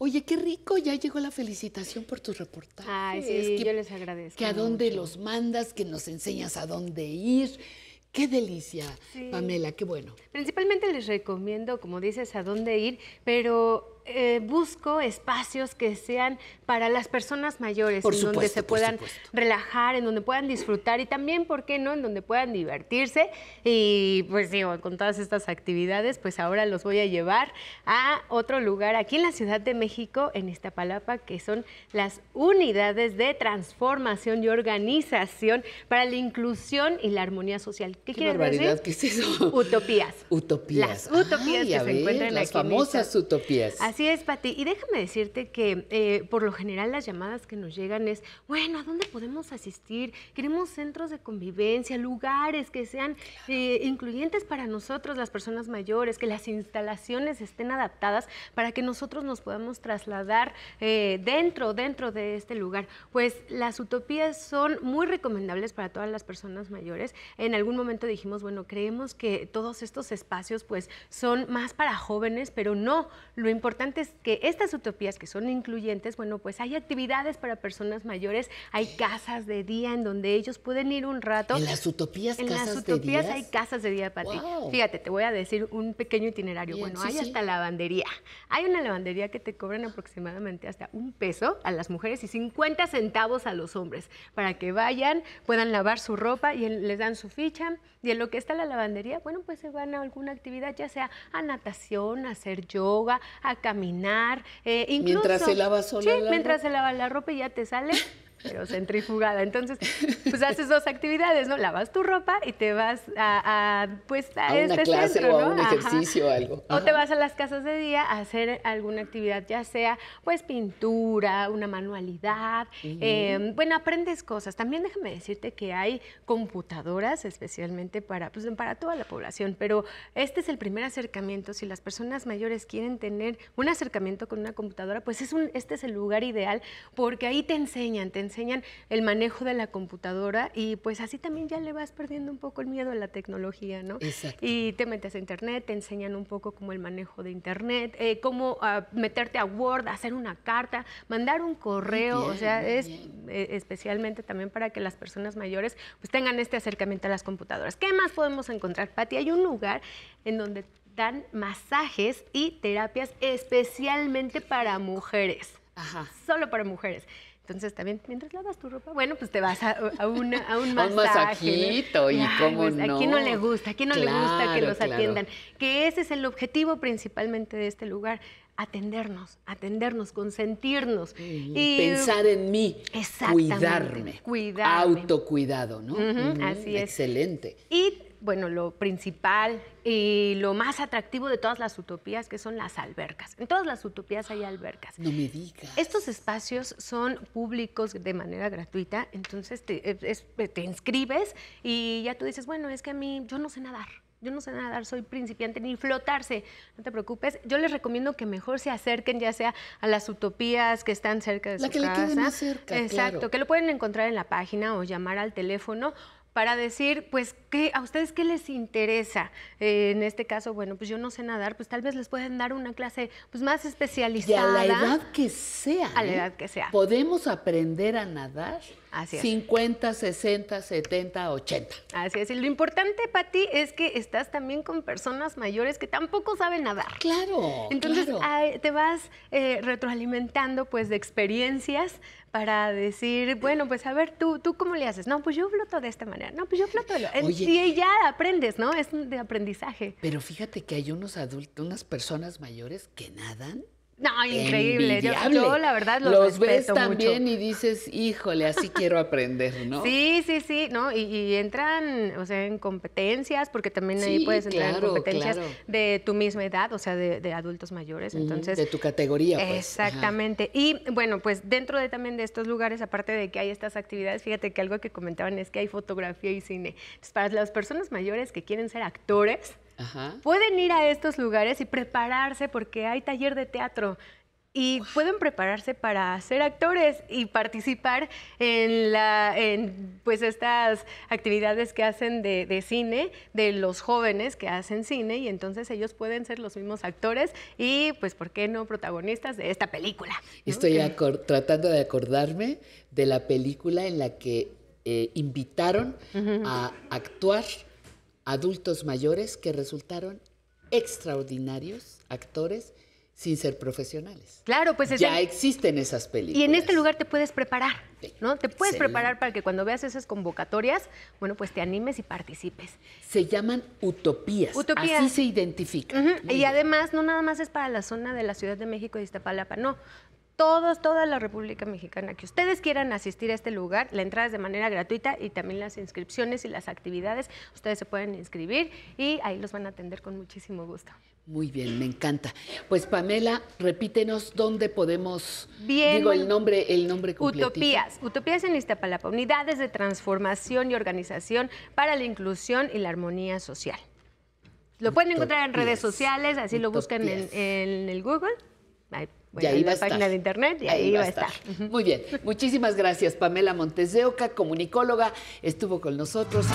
Oye, qué rico, ya llegó la felicitación por tus reportajes. Ay, sí, yo les agradezco. Que a dónde los mandas, que nos enseñas a dónde ir. Qué delicia, Pamela, qué bueno. Principalmente les recomiendo, como dices, a dónde ir, pero eh, busco espacios que sean para las personas mayores, por en donde se puedan relajar, en donde puedan disfrutar y también, ¿por qué no?, en donde puedan divertirse. Y pues digo, con todas estas actividades, pues ahora los voy a llevar a otro lugar aquí en la Ciudad de México, en Iztapalapa, que son las unidades de transformación y organización para la inclusión y la armonía social. ¿Qué, quieres decir? ¿Qué es eso? Utopías. Utopías. Las utopías que se encuentran las aquí. Las famosas utopías. Así Así es, Pati. Y déjame decirte que eh, por lo general las llamadas que nos llegan es, bueno, ¿a dónde podemos asistir? Queremos centros de convivencia, lugares que sean eh, incluyentes para nosotros, las personas mayores, que las instalaciones estén adaptadas para que nosotros nos podamos trasladar eh, dentro, dentro de este lugar. Pues las utopías son muy recomendables para todas las personas mayores. En algún momento dijimos, bueno, creemos que todos estos espacios pues son más para jóvenes, pero no, lo importante importante es que estas utopías que son incluyentes, bueno, pues hay actividades para personas mayores, hay casas de día en donde ellos pueden ir un rato. En las utopías, en las utopías hay casas de día, para ti. Fíjate, te voy a decir un pequeño itinerario. bueno, hay hasta lavandería. Hay una lavandería que te cobran aproximadamente hasta un peso a las mujeres y 50 centavos a los hombres para que vayan, puedan lavar su ropa y les dan su ficha. Y en lo que está la lavandería, bueno, pues se van a alguna actividad, ya sea a natación, a hacer yoga, a caminar. Eh, incluso, mientras se lava sola. Sí, la mientras ropa. se lava la ropa y ya te sale pero centrifugada. Entonces, pues haces dos actividades, ¿no? Lavas tu ropa y te vas a, pues a, este centro, o un ejercicio o algo. O te vas a las casas de día a hacer alguna actividad, ya sea pues pintura, una manualidad. Em, bueno, aprendes cosas. También déjame decirte que hay computadoras especialmente para, pues, para toda la población, pero este es el primer acercamiento. Si las personas mayores quieren tener un acercamiento con una computadora, pues es un, este es el lugar ideal porque ahí te enseñan, te enseñan enseñan el manejo de la computadora y pues así también ya le vas perdiendo un poco el miedo a la tecnología, ¿no? Exacto. Y te metes a internet, te enseñan un poco como el manejo de internet, eh, cómo ah, meterte a Word, hacer una carta, mandar un correo, o sea, es eh, especialmente también para que las personas mayores pues tengan este acercamiento a las computadoras. ¿Qué más podemos encontrar, Pati? Hay un lugar en donde dan masajes y terapias especialmente para mujeres. Ajá. Solo para mujeres. Entonces también, mientras lavas tu ropa, bueno, pues te vas a, a, una, a un masaje. masajito y no. Pues, a quién no le gusta, a quién no le gusta que los atiendan. Que ese es el objetivo principalmente de este lugar, atendernos, atendernos, consentirnos. y, pensar en mí, cuidarme, autocuidado, ¿no? así es. Excelente. Y bueno, lo principal y lo más atractivo de todas las utopías, que son las albercas. En todas las utopías hay albercas. No me digas. Estos espacios son públicos de manera gratuita, entonces eh, eh, te, inscribes y ya tú dices, bueno, es que a mí yo no sé nadar. Yo no sé nadar, soy principiante, ni flotarse. No te preocupes. Yo les recomiendo que mejor se acerquen, ya sea a las utopías que están cerca de la que Le quede más cerca. Exacto, que lo pueden encontrar en la página o llamar al teléfono para decir, pues, ¿a ustedes qué les interesa? Eh, en este caso, bueno, pues yo no sé nadar, pues tal vez les pueden dar una clase pues, más especializada. Y a la edad que sea. A la ¿eh? edad que sea. Podemos aprender a nadar. Así 50, 60, 70, 80. Así es. Y lo importante, para ti es que estás también con personas mayores que tampoco saben nadar. Claro. Entonces te vas eh, retroalimentando pues de experiencias para decir, bueno, pues a ver, tú, tú cómo le haces. No, pues yo floto de esta manera. No, pues yo floto de lo. y ya aprendes, ¿no? Es de aprendizaje. Pero fíjate que hay unos adultos, unas personas mayores que nadan no, increíble. Yo, la verdad los, los ves también y dices, híjole, así quiero aprender, ¿no? Sí, sí, sí, ¿no? Y, entran, o sea, en competencias, porque también ahí puedes entrar en competencias de tu misma edad, o sea, de, adultos mayores. Entonces, de tu categoría, pues. Exactamente. Y bueno, pues dentro de también de estos lugares, aparte de que hay estas actividades, fíjate que algo que comentaban es que hay fotografía y cine. Entonces, para las personas mayores que quieren ser actores, pueden ir a estos lugares y prepararse porque hay taller de teatro y pueden prepararse para ser actores y participar en, la, en pues, estas actividades que hacen de, cine, de los jóvenes que hacen cine, y entonces ellos pueden ser los mismos actores y, pues, ¿por qué no protagonistas de esta película? Estoy tratando de acordarme de la película en la que eh, invitaron a actuar adultos mayores que resultaron extraordinarios actores sin ser profesionales. Claro, pues es ya existen esas películas. Y en este lugar te puedes preparar, ¿no? Te puedes preparar para que cuando veas esas convocatorias, bueno, pues te animes y participes. Se llaman utopías. Utopías. Así se identifica. Y además no nada más es para la zona de la Ciudad de México y Iztapalapa, no todos, toda la República Mexicana que ustedes quieran asistir a este lugar. La entrada es de manera gratuita y también las inscripciones y las actividades. Ustedes se pueden inscribir y ahí los van a atender con muchísimo gusto. Muy bien, me encanta. Pues Pamela, repítenos dónde podemos bien, digo el nombre, el nombre completito. Utopías, Utopías en Iztapalapa, unidades de transformación y organización para la inclusión y la armonía social. Lo pueden encontrar en redes sociales, así lo buscan en, el Google. Bueno, ahí en va la página de internet y ahí, va a estar. Muy bien, muchísimas gracias Pamela Montes comunicóloga, estuvo con nosotros.